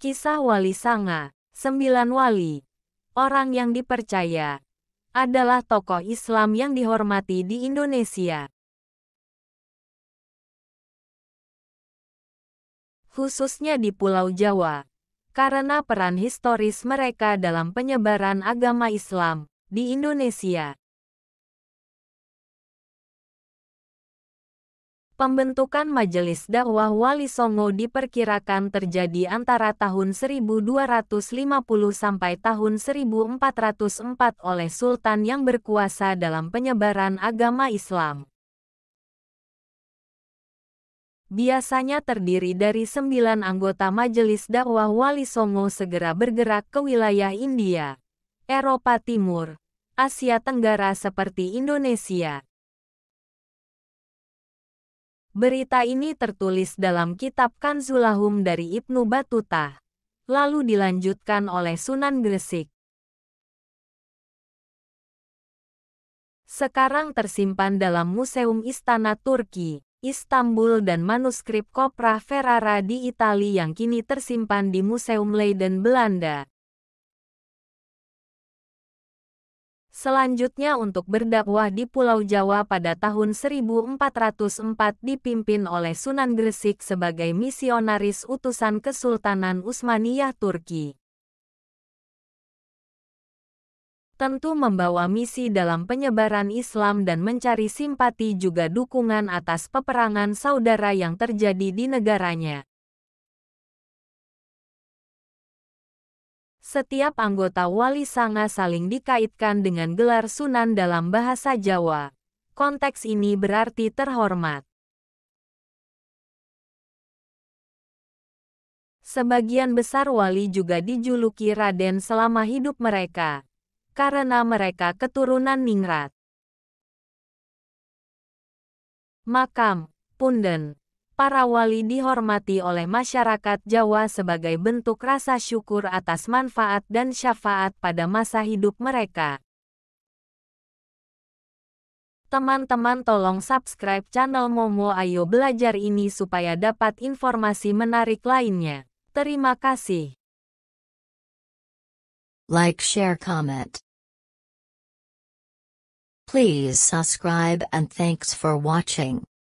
Kisah Wali Sanga, Sembilan Wali Orang yang dipercaya adalah tokoh Islam yang dihormati di Indonesia. Khususnya di Pulau Jawa, karena peran historis mereka dalam penyebaran agama Islam di Indonesia. Pembentukan Majelis Dakwah Wali Songo diperkirakan terjadi antara tahun 1250 sampai tahun 1404 oleh sultan yang berkuasa dalam penyebaran agama Islam. Biasanya terdiri dari sembilan anggota Majelis Dakwah Wali Songo segera bergerak ke wilayah India, Eropa Timur, Asia Tenggara seperti Indonesia, Berita ini tertulis dalam kitab Kanzulahum dari Ibnu Batuta, lalu dilanjutkan oleh Sunan Gresik. Sekarang tersimpan dalam Museum Istana Turki, Istanbul dan manuskrip Kopra Ferrara di Italia yang kini tersimpan di Museum Leiden, Belanda. Selanjutnya untuk berdakwah di Pulau Jawa pada tahun 1404 dipimpin oleh Sunan Gresik sebagai misionaris utusan Kesultanan Utsmaniyah Turki. Tentu membawa misi dalam penyebaran Islam dan mencari simpati juga dukungan atas peperangan saudara yang terjadi di negaranya. setiap anggota wali sanga saling dikaitkan dengan gelar sunan dalam bahasa Jawa. Konteks ini berarti terhormat. Sebagian besar wali juga dijuluki Raden selama hidup mereka, karena mereka keturunan ningrat. Makam, punden, para wali dihormati oleh masyarakat Jawa sebagai bentuk rasa syukur atas manfaat dan syafaat pada masa hidup mereka. Teman-teman tolong subscribe channel Momo Ayo Belajar ini supaya dapat informasi menarik lainnya. Terima kasih. Like, share, comment. Please subscribe and thanks for watching.